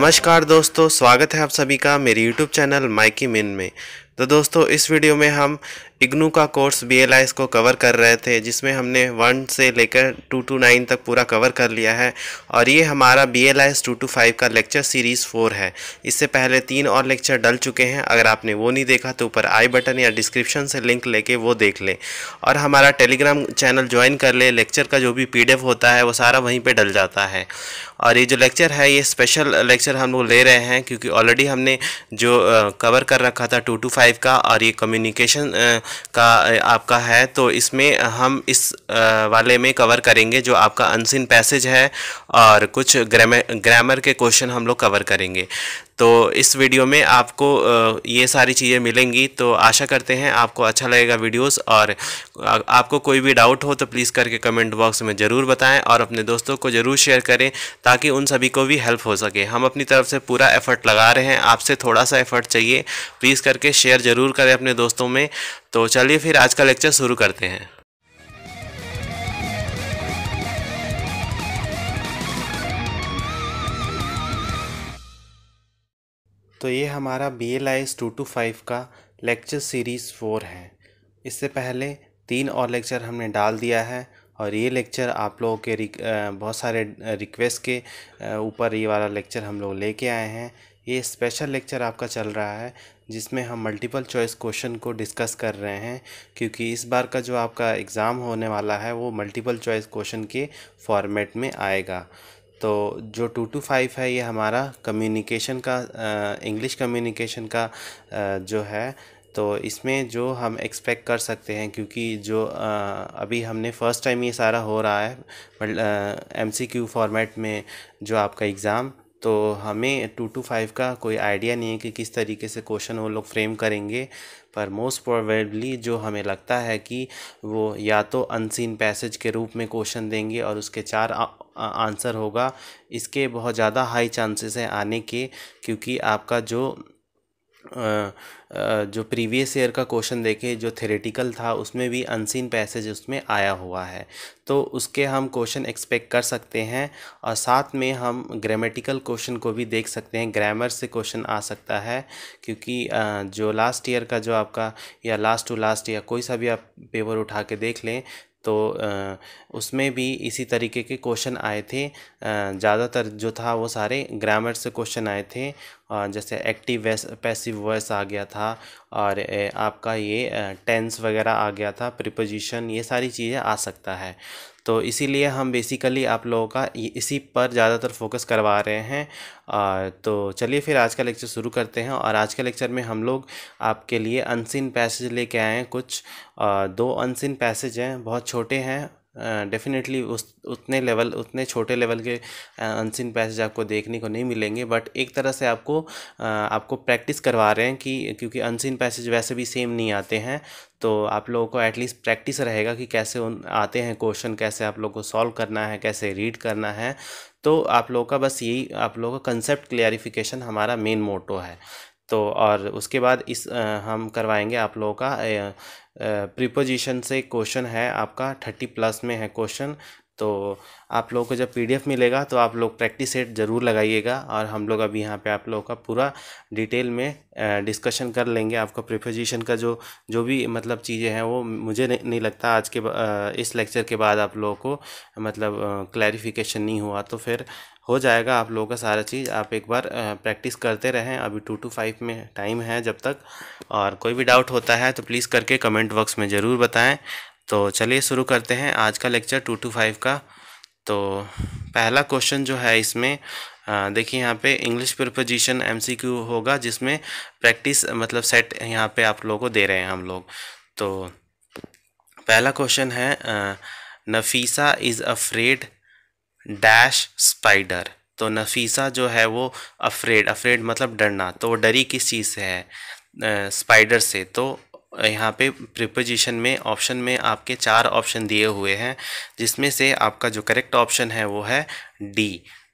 नमस्कार दोस्तों स्वागत है आप सभी का मेरे YouTube चैनल माइकी मिन में तो दोस्तों इस वीडियो में हम इग्नू का कोर्स बी को कवर कर रहे थे जिसमें हमने वन से लेकर टू टू नाइन तक पूरा कवर कर लिया है और ये हमारा B L I S two two five का लेक्चर सीरीज़ फोर है इससे पहले तीन और लेक्चर डल चुके हैं अगर आपने वो नहीं देखा तो ऊपर आई बटन या डिस्क्रिप्शन से लिंक लेके वो देख लें और हमारा टेलीग्राम चैनल ज्वाइन कर ले लेक्चर का जो भी पी होता है वो सारा वहीं पर डल जाता है और ये जो लेक्चर है ये स्पेशल लेक्चर हम लोग ले रहे हैं क्योंकि ऑलरेडी हमने जो कवर कर रखा था टू टू फाइव टाइप का और ये कम्युनिकेशन का आपका है तो इसमें हम इस वाले में कवर करेंगे जो आपका अनसिन पैसेज है और कुछ ग्रामर ग्रामर के क्वेश्चन हम लोग कवर करेंगे तो इस वीडियो में आपको ये सारी चीज़ें मिलेंगी तो आशा करते हैं आपको अच्छा लगेगा वीडियोस और आपको कोई भी डाउट हो तो प्लीज़ करके कमेंट बॉक्स में ज़रूर बताएं और अपने दोस्तों को ज़रूर शेयर करें ताकि उन सभी को भी हेल्प हो सके हम अपनी तरफ से पूरा एफ़र्ट लगा रहे हैं आपसे थोड़ा सा एफ़र्ट चाहिए प्लीज़ करके शेयर ज़रूर करें अपने दोस्तों में तो चलिए फिर आज का लेक्चर शुरू करते हैं तो ये हमारा B L I S two two five का लेक्चर सीरीज़ फोर है इससे पहले तीन और लेक्चर हमने डाल दिया है और ये लेक्चर आप लोगों के बहुत सारे रिक्वेस्ट के ऊपर ये वाला लेक्चर हम लोग लेके आए हैं ये स्पेशल लेक्चर आपका चल रहा है जिसमें हम मल्टीपल चॉइस क्वेश्चन को डिस्कस कर रहे हैं क्योंकि इस बार का जो आपका एग्ज़ाम होने वाला है वो मल्टीपल चॉइस क्वेश्चन के फॉर्मेट में आएगा तो जो टू टू फाइव है ये हमारा कम्युनिकेशन का इंग्लिश कम्युनिकेशन का uh, जो है तो इसमें जो हम एक्सपेक्ट कर सकते हैं क्योंकि जो uh, अभी हमने फ़र्स्ट टाइम ये सारा हो रहा है एम सी क्यू फॉर्मेट में जो आपका एग्ज़ाम तो हमें टू टू फाइव का कोई आइडिया नहीं है कि किस तरीके से क्वेश्चन वो लोग फ्रेम करेंगे पर मोस्ट प्रोबेबली जो हमें लगता है कि वो या तो अनसीन पैसेज के रूप में क्वेश्चन देंगे और उसके चार आंसर होगा इसके बहुत ज़्यादा हाई चांसेस हैं आने के क्योंकि आपका जो जो प्रीवियस ईयर का क्वेश्चन देखे जो थेरेटिकल था उसमें भी अनसीन पैसेज उसमें आया हुआ है तो उसके हम क्वेश्चन एक्सपेक्ट कर सकते हैं और साथ में हम ग्रामेटिकल क्वेश्चन को भी देख सकते हैं ग्रामर से क्वेश्चन आ सकता है क्योंकि जो लास्ट ईयर का जो आपका या लास्ट टू लास्ट या कोई सा भी आप पेपर उठा के देख लें तो उसमें भी इसी तरीके के क्वेश्चन आए थे ज़्यादातर जो था वो सारे ग्रामर से क्वेश्चन आए थे जैसे एक्टिव वैस पैसिव वॉइस आ गया था और आपका ये टेंस वगैरह आ गया था प्रिपोजिशन ये सारी चीज़ें आ सकता है तो इसीलिए हम बेसिकली आप लोगों का इसी पर ज़्यादातर फोकस करवा रहे हैं तो चलिए फिर आज का लेक्चर शुरू करते हैं और आज के लेक्चर में हम लोग आपके लिए अनसिन पैसेज लेके आए हैं कुछ दो अनसिन पैसेज हैं बहुत छोटे हैं डेफिनेटली उस उतने लेवल उतने छोटे लेवल के अनसिन पैसेज आपको देखने को नहीं मिलेंगे बट एक तरह से आपको आपको प्रैक्टिस करवा रहे हैं कि क्योंकि अनसिन पैसेज वैसे भी सेम नहीं आते हैं तो आप लोगों को एटलीस्ट प्रैक्टिस रहेगा कि कैसे उन आते हैं क्वेश्चन कैसे आप लोगों को सॉल्व करना है कैसे रीड करना है तो आप लोगों का बस यही आप लोगों का कंसेप्ट क्लियरिफिकेशन हमारा मेन मोटो है तो और उसके बाद इस आ, हम करवाएंगे आप लोगों का प्रीपोजिशन से क्वेश्चन है आपका थर्टी प्लस में है क्वेश्चन तो आप लोगों को जब पीडीएफ मिलेगा तो आप लोग प्रैक्टिस सेट ज़रूर लगाइएगा और हम लोग अभी यहाँ पे आप लोगों का पूरा डिटेल में डिस्कशन कर लेंगे आपका प्रिपोजिशन का जो जो भी मतलब चीज़ें हैं वो मुझे नहीं लगता आज के इस लेक्चर के बाद आप लोगों को मतलब क्लैरिफिकेशन नहीं हुआ तो फिर हो जाएगा आप लोगों का सारा चीज़ आप एक बार प्रैक्टिस करते रहें अभी टू टू फाइव में टाइम है जब तक और कोई भी डाउट होता है तो प्लीज़ करके कमेंट बॉक्स में ज़रूर बताएँ तो चलिए शुरू करते हैं आज का लेक्चर टू टू फाइव का तो पहला क्वेश्चन जो है इसमें देखिए यहाँ पे इंग्लिश प्रपोजिशन एमसीक्यू होगा जिसमें प्रैक्टिस मतलब सेट यहाँ पे आप लोगों को दे रहे हैं हम लोग तो पहला क्वेश्चन है Nafisa is afraid dash spider तो नफीसा जो है वो अफ्रेड अफ्रेड मतलब डरना तो वो डरी किस चीज़ से है स्पाइडर से तो यहाँ पे प्रिपोजिशन में ऑप्शन में आपके चार ऑप्शन दिए हुए हैं जिसमें से आपका जो करेक्ट ऑप्शन है वो है डी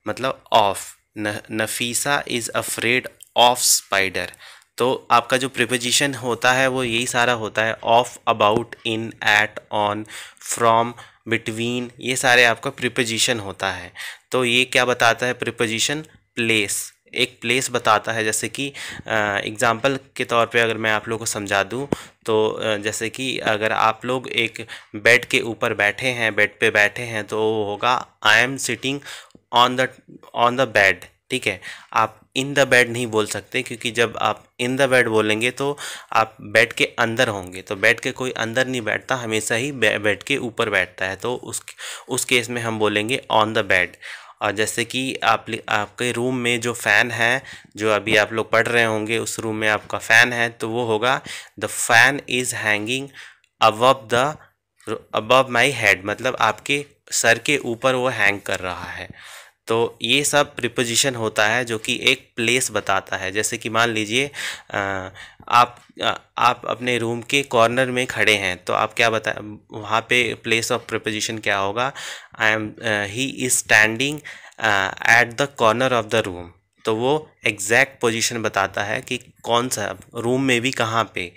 मतलब of Nafisa is afraid of spider तो आपका जो प्रिपोजिशन होता है वो यही सारा होता है of about in at on from between ये सारे आपका प्रिपोजिशन होता है तो ये क्या बताता है प्रिपोजिशन प्लेस एक प्लेस बताता है जैसे कि एग्ज़ाम्पल के तौर पे अगर मैं आप लोगों को समझा दूँ तो जैसे कि अगर आप लोग एक बेड के ऊपर बैठे हैं बेड पे बैठे हैं तो वो होगा I am sitting on the on the bed ठीक है आप इन द बेड नहीं बोल सकते क्योंकि जब आप इन द बेड बोलेंगे तो आप बेड के अंदर होंगे तो बेड के कोई अंदर नहीं बैठता हमेशा ही बेड के ऊपर बैठता है तो उस उस केस में हम बोलेंगे ऑन द बेड और जैसे कि आप आपके रूम में जो फ़ैन है जो अभी आप लोग पढ़ रहे होंगे उस रूम में आपका फ़ैन है तो वो होगा the fan is hanging above the above my head मतलब आपके सर के ऊपर वो हैंग कर रहा है तो ये सब प्रिपोजिशन होता है जो कि एक प्लेस बताता है जैसे कि मान लीजिए आप आप अपने रूम के कॉर्नर में खड़े हैं तो आप क्या बता वहाँ पे प्लेस ऑफ प्रिपोजिशन क्या होगा I am he is standing at the corner of the room तो वो एग्जैक्ट पोजीशन बताता है कि कौन सा रूम में भी कहाँ पे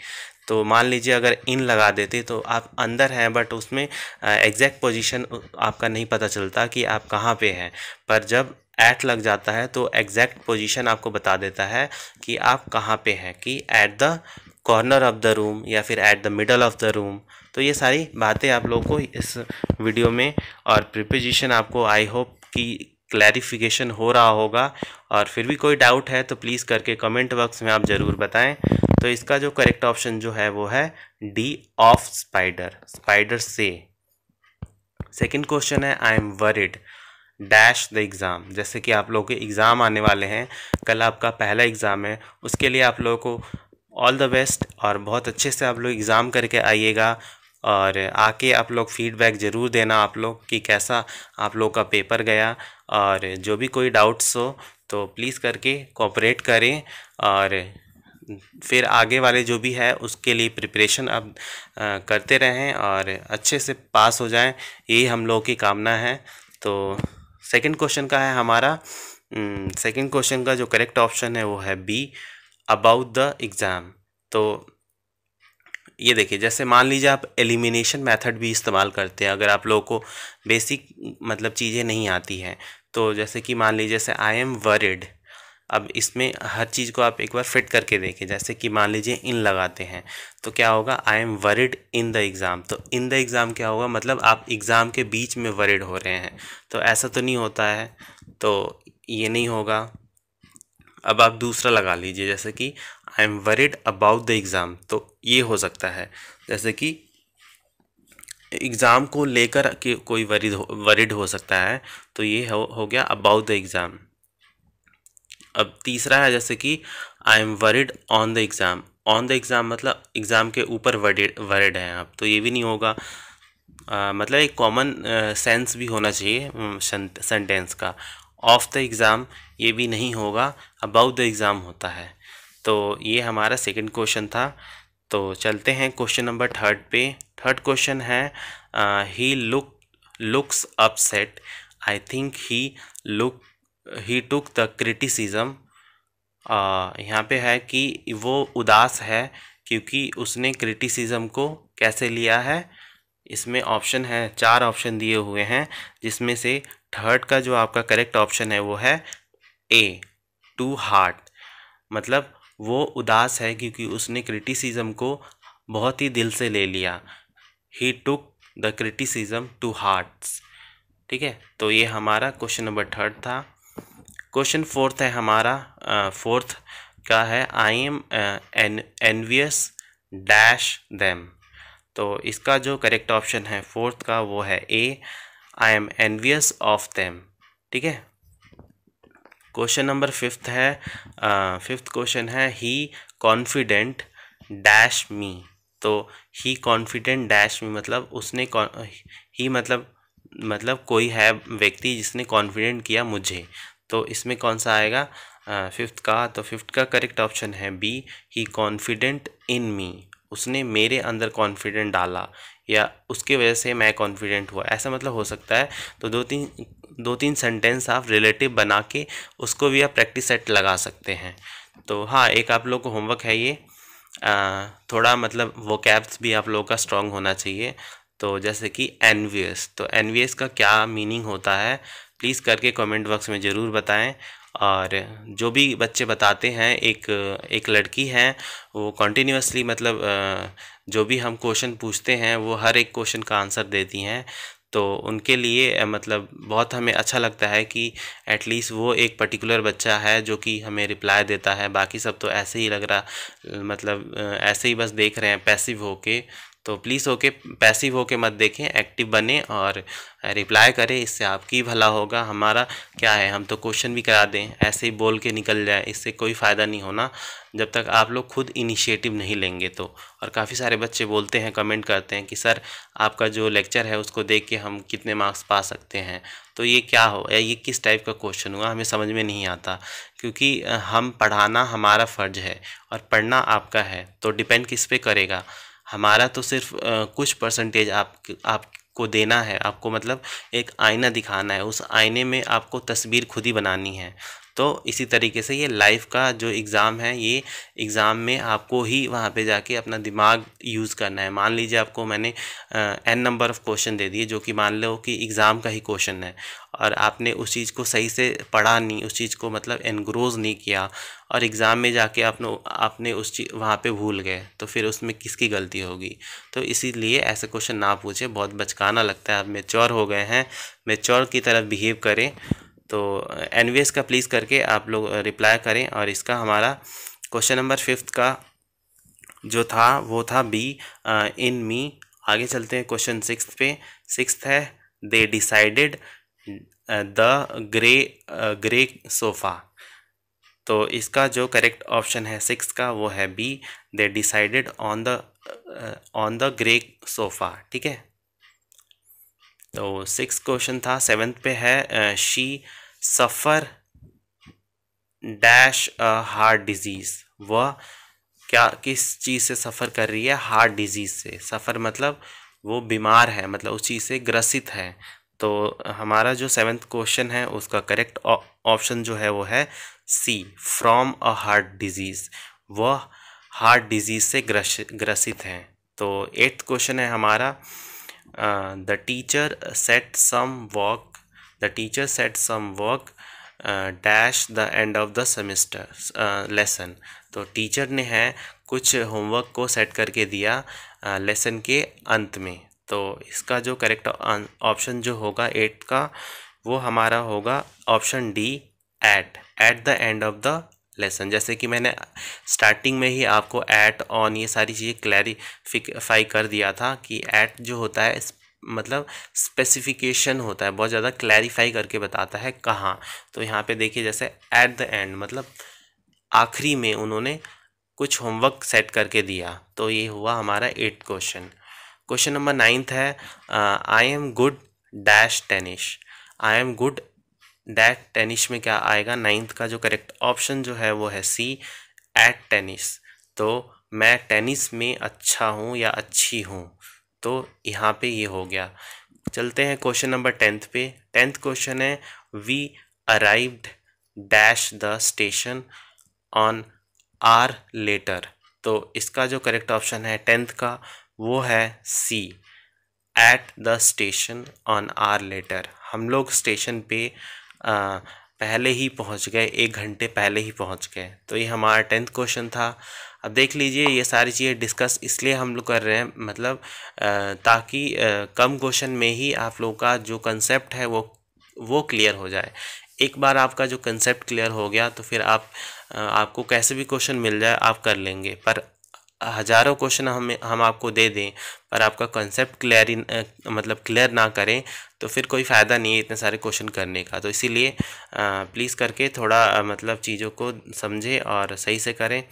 तो मान लीजिए अगर इन लगा देते तो आप अंदर हैं बट उसमें एग्जैक्ट पोजीशन आपका नहीं पता चलता कि आप कहाँ पे हैं पर जब ऐट लग जाता है तो एग्जैक्ट पोजीशन आपको बता देता है कि आप कहाँ पे हैं कि at the corner of the room या फिर at the middle of the room तो ये सारी बातें आप लोगों को इस वीडियो में और प्रिपोजिशन आपको आई होप कि क्लैरिफिकेशन हो रहा होगा और फिर भी कोई डाउट है तो प्लीज़ करके कमेंट बॉक्स में आप ज़रूर बताएं तो इसका जो करेक्ट ऑप्शन जो है वो है डी ऑफ स्पाइडर स्पाइडर से सेकंड क्वेश्चन है I am worried dash the exam जैसे कि आप लोगों के एग्ज़ाम आने वाले हैं कल आपका पहला एग्ज़ाम है उसके लिए आप लोगों को ऑल द बेस्ट और बहुत अच्छे से आप लोग एग्ज़ाम करके आइएगा और आके आप लोग फीडबैक ज़रूर देना आप लोग कि कैसा आप लोग का पेपर गया और जो भी कोई डाउट्स हो तो प्लीज़ करके कॉपरेट करें और फिर आगे वाले जो भी है उसके लिए प्रिपरेशन अब करते रहें और अच्छे से पास हो जाएं यही हम लोगों की कामना है तो सेकंड क्वेश्चन का है हमारा सेकंड क्वेश्चन का जो करेक्ट ऑप्शन है वो है बी अबाउट द एग्ज़ाम तो ये देखिए जैसे मान लीजिए आप एलिमिनेशन मेथड भी इस्तेमाल करते हैं अगर आप लोगों को बेसिक मतलब चीज़ें नहीं आती हैं तो जैसे कि मान लीजिए जैसे आई एम वरिड अब इसमें हर चीज़ को आप एक बार फिट करके देखें जैसे कि मान लीजिए इन लगाते हैं तो क्या होगा I am worried in the exam तो इन द एग्ज़ाम क्या होगा मतलब आप एग्ज़ाम के बीच में वरिड हो रहे हैं तो ऐसा तो नहीं होता है तो ये नहीं होगा अब आप दूसरा लगा लीजिए जैसे कि I am worried about the exam तो ये हो सकता है जैसे कि एग्ज़ाम को लेकर के कोई वरिड हो वरीड हो सकता है तो ये हो, हो गया अबाउट द एग्ज़ाम अब तीसरा है जैसे कि I am worried on the exam on the exam मतलब एग्ज़ाम के ऊपर वरिड वरीड हैं आप तो ये भी नहीं होगा आ, मतलब एक कॉमन सेंस भी होना चाहिए सेंटेंस का ऑफ़ द एग्ज़ाम ये भी नहीं होगा अबाउट द एग्ज़ाम होता है तो ये हमारा सेकंड क्वेश्चन था तो चलते हैं क्वेश्चन नंबर थर्ड पे थर्ड क्वेश्चन है he look looks upset I think he look he took the criticism यहाँ पे है कि वो उदास है क्योंकि उसने क्रिटिसिज्म को कैसे लिया है इसमें ऑप्शन है चार ऑप्शन दिए हुए हैं जिसमें से थर्ड का जो आपका करेक्ट ऑप्शन है वो है ए टू हार्ट मतलब वो उदास है क्योंकि उसने क्रिटिसिज्म को बहुत ही दिल से ले लिया he took the criticism to hearts ठीक है तो ये हमारा क्वेश्चन नंबर थर्ड था क्वेश्चन फोर्थ है हमारा फोर्थ का है I am an envious dash them तो इसका जो करेक्ट ऑप्शन है फोर्थ का वो है A I am envious of them ठीक है क्वेश्चन नंबर फिफ्थ है फिफ्थ क्वेश्चन है ही कॉन्फिडेंट डैश मी तो ही कॉन्फिडेंट डैश मी मतलब उसने ही मतलब मतलब कोई है व्यक्ति जिसने कॉन्फिडेंट किया मुझे तो इसमें कौन सा आएगा फिफ्थ का तो फिफ्थ का करेक्ट ऑप्शन है B he confident in me उसने मेरे अंदर कॉन्फिडेंट डाला या उसके वजह से मैं कॉन्फिडेंट हुआ ऐसा मतलब हो सकता है तो दो तीन दो तीन सेंटेंस आप रिलेटिव बना के उसको भी आप प्रैक्टिस सेट लगा सकते हैं तो हाँ एक आप लोग को होमवर्क है ये आ, थोड़ा मतलब वो कैब्स भी आप लोगों का स्ट्रॉन्ग होना चाहिए तो जैसे कि एन तो एन का क्या मीनिंग होता है प्लीज़ करके कमेंट बॉक्स में ज़रूर बताएं और जो भी बच्चे बताते हैं एक एक लड़की हैं वो कंटिन्यूसली मतलब जो भी हम क्वेश्चन पूछते हैं वो हर एक क्वेश्चन का आंसर देती हैं तो उनके लिए मतलब बहुत हमें अच्छा लगता है कि एटलीस्ट वो एक पर्टिकुलर बच्चा है जो कि हमें रिप्लाई देता है बाकी सब तो ऐसे ही लग रहा मतलब ऐसे ही बस देख रहे हैं पैसिव होके तो प्लीज़ होके पैसिव होके मत देखें एक्टिव बने और रिप्लाई करें इससे आपकी भला होगा हमारा क्या है हम तो क्वेश्चन भी करा दें ऐसे ही बोल के निकल जाए इससे कोई फ़ायदा नहीं होना जब तक आप लोग खुद इनिशिएटिव नहीं लेंगे तो और काफ़ी सारे बच्चे बोलते हैं कमेंट करते हैं कि सर आपका जो लेक्चर है उसको देख के हम कितने मार्क्स पा सकते हैं तो ये क्या हो या ये किस टाइप का क्वेश्चन हुआ हमें समझ में नहीं आता क्योंकि हम पढ़ाना हमारा फ़र्ज है और पढ़ना आपका है तो डिपेंड किस पे करेगा हमारा तो सिर्फ कुछ परसेंटेज आप आपको देना है आपको मतलब एक आईना दिखाना है उस आईने में आपको तस्वीर खुद ही बनानी है तो इसी तरीके से ये लाइफ का जो एग्ज़ाम है ये एग्ज़ाम में आपको ही वहाँ पे जाके अपना दिमाग यूज़ करना है मान लीजिए आपको मैंने एन नंबर ऑफ़ क्वेश्चन दे दिए जो कि मान लो कि एग्ज़ाम का ही क्वेश्चन है और आपने उस चीज़ को सही से पढ़ा नहीं उस चीज़ को मतलब एनग्रोज नहीं किया और एग्ज़ाम में जाके आपने आपने उस चीज़ वहाँ पर भूल गए तो फिर उसमें किसकी गलती होगी तो इसीलिए ऐसे क्वेश्चन ना पूछे बहुत बचकाना लगता है आप मेच्योर हो गए हैं मेच्योर की तरफ बिहेव करें तो एन का प्लीज़ करके आप लोग रिप्लाई करें और इसका हमारा क्वेश्चन नंबर फिफ्थ का जो था वो था बी इन मी आगे चलते हैं क्वेश्चन सिक्स पे सिक्स है they decided the grey grey sofa तो इसका जो करेक्ट ऑप्शन है सिक्स का वो है B they decided on the on the grey sofa ठीक है तो सिक्स क्वेश्चन था सेवेंथ पे है she suffer dash heart disease वह क्या किस चीज़ से सफ़र कर रही है हार्ट डिजीज़ से सफ़र मतलब वो बीमार है मतलब उस चीज़ से ग्रसित है तो हमारा जो सेवेंथ क्वेश्चन है उसका करेक्ट ऑप्शन जो है वो है C from a heart disease वह हार्ट डिजीज़ से ग्रसित हैं तो एट्थ क्वेश्चन है हमारा uh, the teacher set some work the teacher set some work uh, dash the end of the semester lesson तो टीचर ने है कुछ होमवर्क को सेट करके दिया लेसन के अंत में तो इसका जो करेक्ट ऑप्शन जो होगा एट का वो हमारा होगा option D at at the end of the lesson जैसे कि मैंने स्टार्टिंग में ही आपको ऐट ऑन ये सारी चीज़ें क्लैरिफिकफाई कर दिया था कि ऐट जो होता है मतलब स्पेसिफिकेशन होता है बहुत ज़्यादा क्लैरिफाई करके बताता है कहाँ तो यहाँ पे देखिए जैसे ऐट द एंड मतलब आखिरी में उन्होंने कुछ होमवर्क सेट करके दिया तो ये हुआ हमारा eight question question number ninth है I am good dash tennis I am good that tennis में क्या आएगा नाइन्थ का जो करेक्ट ऑप्शन जो है वो है सी एट टेनिस तो मैं टेनिस में अच्छा हूँ या अच्छी हूँ तो यहाँ पे ये हो गया चलते हैं क्वेश्चन नंबर टेंथ पे टेंथ क्वेश्चन है we arrived dash the station on our later तो इसका जो करेक्ट ऑप्शन है टेंथ का वो है C at the station on our later हम लोग स्टेशन पे पहले ही पहुंच गए एक घंटे पहले ही पहुंच गए तो ये हमारा टेंथ क्वेश्चन था अब देख लीजिए ये सारी चीज़ें डिस्कस इसलिए हम लोग कर रहे हैं मतलब ताकि कम क्वेश्चन में ही आप लोगों का जो कंसेप्ट है वो वो क्लियर हो जाए एक बार आपका जो कंसेप्ट क्लियर हो गया तो फिर आप आपको कैसे भी क्वेश्चन मिल जाए आप कर लेंगे पर हज़ारों क्वेश्चन हम हम आपको दे दें पर आपका कंसेप्ट क्लियर मतलब क्लियर ना करें तो फिर कोई फ़ायदा नहीं है इतने सारे क्वेश्चन करने का तो इसीलिए प्लीज़ करके थोड़ा आ, मतलब चीज़ों को समझें और सही से करें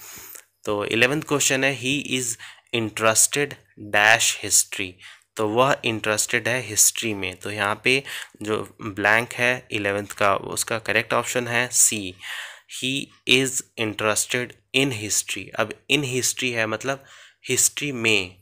तो एलेवेंथ क्वेश्चन है he is interested dash history तो वह इंटरेस्टेड है हिस्ट्री में तो यहाँ पे जो ब्लैंक है इलेवेंथ का उसका करेक्ट ऑप्शन है C he is interested in history अब इन हिस्ट्री है मतलब हिस्ट्री में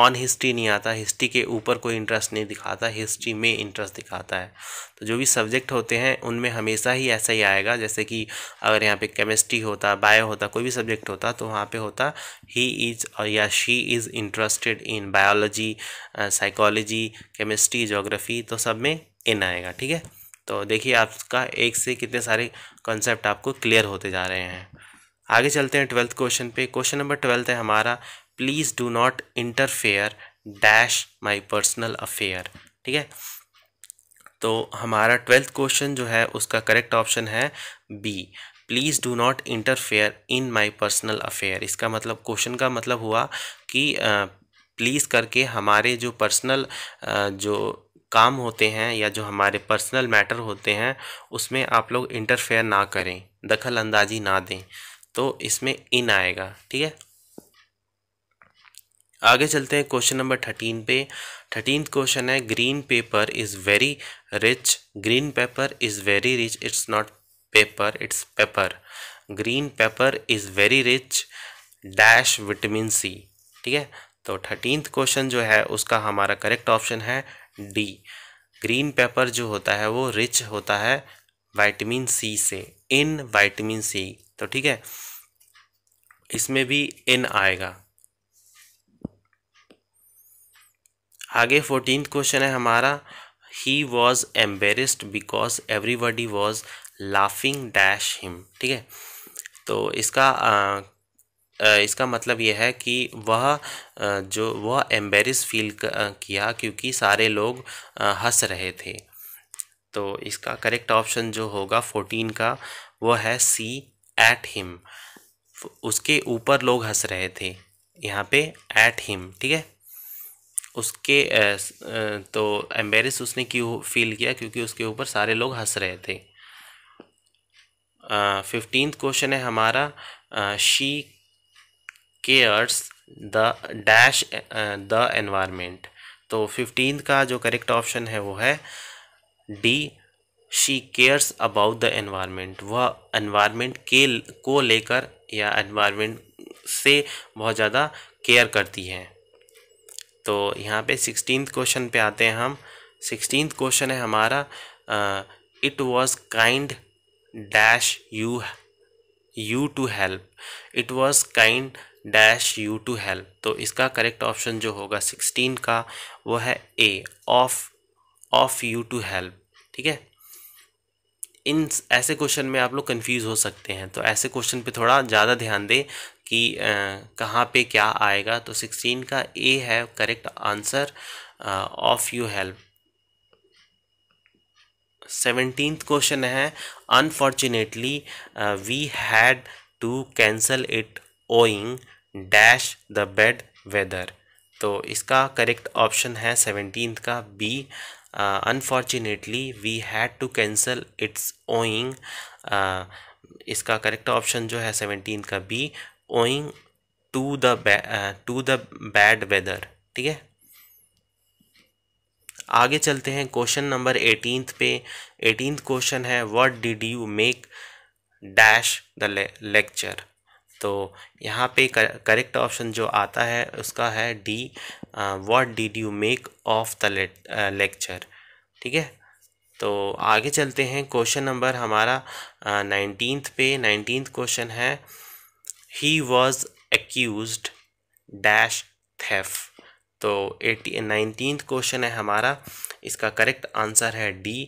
ऑन हिस्ट्री नहीं आता हिस्ट्री के ऊपर कोई इंटरेस्ट नहीं दिखाता हिस्ट्री में इंटरेस्ट दिखाता है तो जो भी सब्जेक्ट होते हैं उनमें हमेशा ही ऐसा ही आएगा जैसे कि अगर यहाँ पे केमिस्ट्री होता बायो होता कोई भी सब्जेक्ट होता तो वहाँ पे होता ही इज़ और या she is interested in biology psychology chemistry geography तो सब में इन आएगा ठीक है तो देखिए आपका एक से कितने सारे कॉन्सेप्ट आपको क्लियर होते जा रहे हैं आगे चलते हैं ट्वेल्थ क्वेश्चन पे क्वेश्चन नंबर ट्वेल्थ है हमारा please do not interfere dash my personal affair ठीक है तो हमारा ट्वेल्थ क्वेश्चन जो है उसका करेक्ट ऑप्शन है B please do not interfere in my personal affair इसका मतलब क्वेश्चन का मतलब हुआ कि प्लीज़ करके हमारे जो पर्सनल जो काम होते हैं या जो हमारे पर्सनल मैटर होते हैं उसमें आप लोग इंटरफेयर ना करें दखल अंदाजी ना दें तो इसमें इन आएगा ठीक है आगे चलते हैं क्वेश्चन नंबर थर्टीन पे थर्टीन क्वेश्चन है green paper is very rich green paper is very rich it's not paper it's pepper green paper is very rich dash vitamin C ठीक है तो थर्टीन क्वेश्चन जो है उसका हमारा करेक्ट ऑप्शन है डी ग्रीन पेपर जो होता है वो रिच होता है वाइटमिन सी से इन वाइटमिन सी तो ठीक है इसमें भी इन आएगा आगे फोर्टीन क्वेश्चन है हमारा he was embarrassed because everybody was laughing dash him ठीक है तो इसका इसका मतलब यह है कि वह जो वह एम्बेरिस फील किया क्योंकि सारे लोग हंस रहे थे तो इसका करेक्ट ऑप्शन जो होगा फोर्टीन का वह है सी एट हिम उसके ऊपर लोग हंस रहे थे यहाँ पे एट हिम ठीक है उसके तो एम्बेरिस उसने क्यों फील किया क्योंकि उसके ऊपर सारे लोग हंस रहे थे फिफ्टींथ क्वेश्चन है हमारा she cares the dash the environment तो फिफ्टीन का जो करेक्ट ऑप्शन है वो है D she cares about the environment वह एनवायरमेंट के को लेकर या एनवायरमेंट से बहुत ज़्यादा केयर करती है तो यहाँ पे सिक्सटीन क्वेश्चन पे आते हैं हम सिक्सटीन क्वेश्चन है हमारा it was kind dash you you to help it was kind dash you to help तो इसका करेक्ट ऑप्शन जो होगा सिक्सटीन का वो है A of of you to help ठीक है इन ऐसे क्वेश्चन में आप लोग कंफ्यूज हो सकते हैं तो ऐसे क्वेश्चन पे थोड़ा ज़्यादा ध्यान दें कि कहाँ पे क्या आएगा तो सिक्सटीन का ए है correct answer of you help seventeen question है unfortunately we had to cancel it owing dash the bad weather तो इसका करेक्ट ऑप्शन है सेवनटीन का B unfortunately we had to cancel its owing इसका correct option जो है seventeen का B owing to the to the bad weather ठीक है आगे चलते हैं क्वेश्चन नंबर एटीन पे एटीन क्वेश्चन है what did you make dash the lecture तो यहाँ पे करेक्ट ऑप्शन जो आता है उसका है D what did you make of the lecture ठीक है तो आगे चलते हैं क्वेश्चन नंबर हमारा नाइनटीन्थ पे नाइनटीन क्वेश्चन है he was accused dash theft तो एटी नाइनटीन क्वेश्चन है हमारा इसका करेक्ट आंसर है D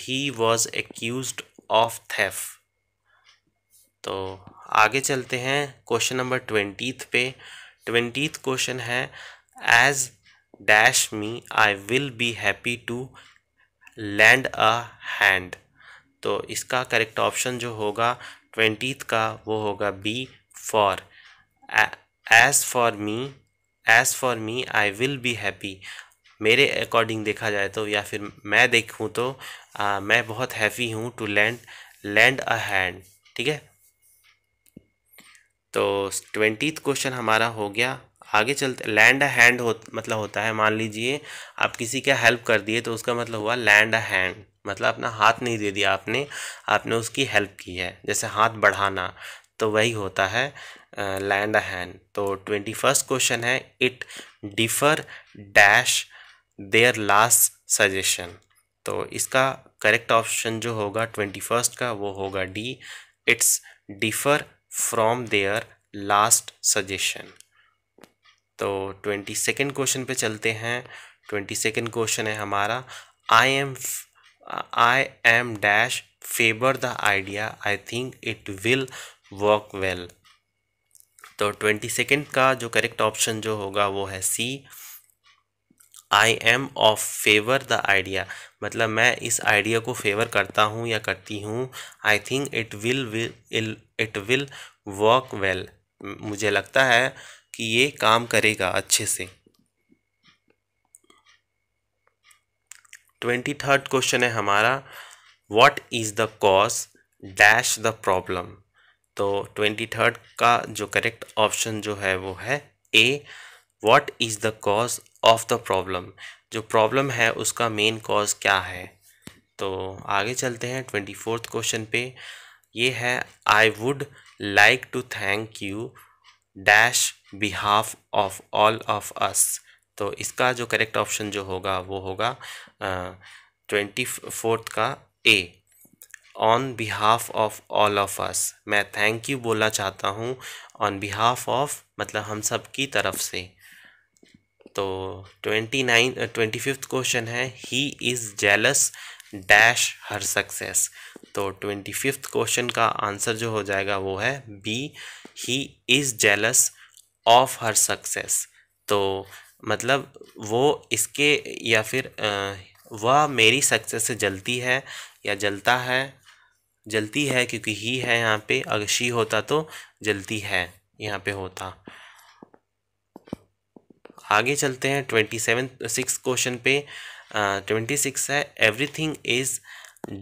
he was accused of theft तो आगे चलते हैं क्वेश्चन नंबर ट्वेंटीथ पे ट्वेंटीथ क्वेश्चन है as dash me I will be happy to lend a hand तो इसका करेक्ट ऑप्शन जो होगा ट्वेंटीथ का वो होगा B for as for me as for me I will be happy मेरे अकॉर्डिंग देखा जाए तो या फिर मैं देखूँ तो आ, मैं बहुत हैप्पी हूँ to lend lend a hand ठीक है तो ट्वेंटी क्वेश्चन हमारा हो गया आगे चलते लैंड अ हैंड हो मतलब होता है मान लीजिए आप किसी का हेल्प कर दिए तो उसका मतलब हुआ लैंड अ हैंड मतलब अपना हाथ नहीं दे दिया आपने आपने उसकी हेल्प की है जैसे हाथ बढ़ाना तो वही होता है लैंड अ हैंड तो ट्वेंटी फर्स्ट क्वेश्चन है it differ dash their last suggestion तो इसका करेक्ट ऑप्शन जो होगा ट्वेंटी फर्स्ट का वो होगा D it's differ from their last suggestion तो ट्वेंटी सेकेंड क्वेश्चन पे चलते हैं ट्वेंटी सेकेंड क्वेश्चन है हमारा I am I am dash favour the idea I think it will work well तो ट्वेंटी सेकेंड का जो करेक्ट ऑप्शन जो होगा वो है C I am of favour the idea मतलब मैं इस आइडिया को फेवर करता हूँ या करती हूँ I think it will it will work well मुझे लगता है कि ये काम करेगा अच्छे से ट्वेंटी थर्ड क्वेश्चन है हमारा what is the cause dash the problem तो ट्वेंटी थर्ड का जो करेक्ट ऑप्शन जो है वो है A what is the cause of the problem जो प्रॉब्लम है उसका मेन कॉज क्या है तो आगे चलते हैं ट्वेंटी फोर्थ क्वेश्चन पे ये है I would like to thank you dash behalf of all of us तो इसका जो करेक्ट ऑप्शन जो होगा वो होगा ट्वेंटी फोर्थ का A on behalf of all of us मैं थैंक यू बोलना चाहता हूँ ऑन बिहाफ ऑफ मतलब हम सब की तरफ से तो twenty nine twenty fifth question है he is jealous dash her success तो ट्वेंटी फिफ्थ क्वेश्चन का आंसर जो हो जाएगा वो है B he is jealous of her success तो मतलब वो इसके या फिर uh, वह मेरी सक्सेस से जलती है या जलता है जलती है क्योंकि ही है यहाँ पे अगर शी होता तो जलती है यहाँ पे होता आगे चलते हैं ट्वेंटी सेवन सिक्स क्वेश्चन पे ट्वेंटी सिक्स है everything is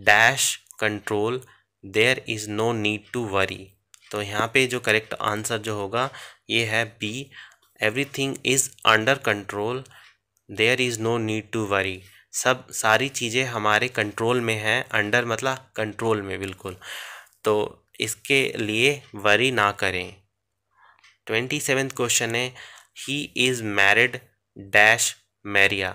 dash control there is no need to worry तो यहाँ पे जो करेक्ट आंसर जो होगा ये है B everything is under control there is no need to worry सब सारी चीज़ें हमारे कंट्रोल में हैं अंडर मतलब कंट्रोल में बिल्कुल तो इसके लिए वरी ना करें ट्वेंटी सेवेंथ क्वेश्चन है he is married dash Maria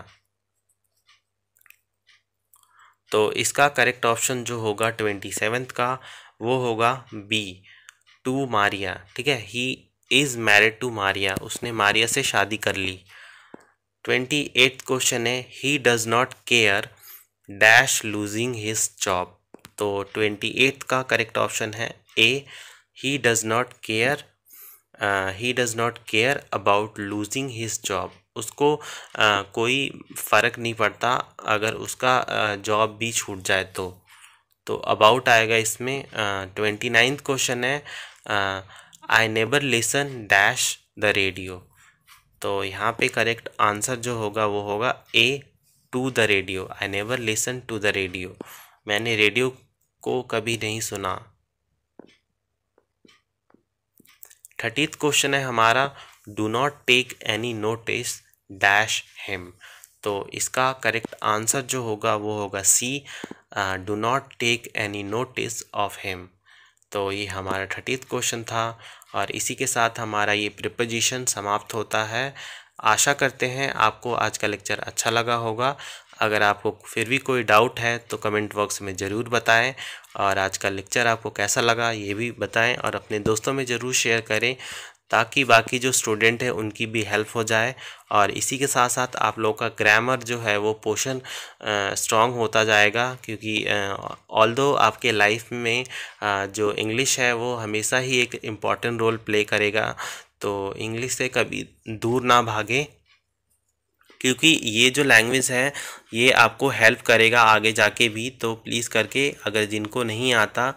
तो इसका करेक्ट ऑप्शन जो होगा ट्वेंटी सेवेंथ का वो होगा बी टू मारिया ठीक है he is married to Maria उसने मारिया से शादी कर ली ट्वेंटी एट क्वेश्चन है he does not care dash losing his job तो ट्वेंटी एट का करेक्ट ऑप्शन है A he does not care he does not care about losing his job उसको आ, कोई फ़र्क नहीं पड़ता अगर उसका जॉब भी छूट जाए तो तो अबाउट आएगा इसमें ट्वेंटी नाइन्थ क्वेश्चन है I never listen dash the radio तो यहाँ पे करेक्ट आंसर जो होगा वो होगा A to the radio I never listen to the radio मैंने रेडियो को कभी नहीं सुना थर्टीथ क्वेश्चन है हमारा do not take any notice dash him तो इसका करेक्ट आंसर जो होगा वो होगा C do not take any notice of him तो ये हमारा थर्टीथ क्वेश्चन था और इसी के साथ हमारा ये प्रिपोजिशन समाप्त होता है आशा करते हैं आपको आज का लेक्चर अच्छा लगा होगा अगर आपको फिर भी कोई डाउट है तो कमेंट बॉक्स में ज़रूर बताएं और आज का लेक्चर आपको कैसा लगा ये भी बताएं और अपने दोस्तों में ज़रूर शेयर करें ताकि बाकी जो स्टूडेंट हैं उनकी भी हेल्प हो जाए और इसी के साथ साथ आप लोगों का ग्रामर जो है वो पोशन स्ट्रॉन्ग होता जाएगा क्योंकि ऑल दो आपके लाइफ में आ, जो इंग्लिश है वो हमेशा ही एक इम्पॉर्टेंट रोल प्ले करेगा तो इंग्लिश से कभी दूर ना भागें क्योंकि ये जो लैंग्वेज है ये आपको हेल्प करेगा आगे जाके भी तो प्लीज़ करके अगर जिनको नहीं आता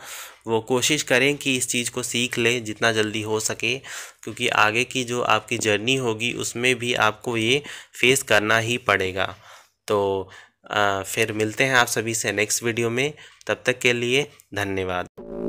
वो कोशिश करें कि इस चीज़ को सीख लें जितना जल्दी हो सके क्योंकि आगे की जो आपकी जर्नी होगी उसमें भी आपको ये फेस करना ही पड़ेगा तो आ, फिर मिलते हैं आप सभी से नेक्स्ट वीडियो में तब तक के लिए धन्यवाद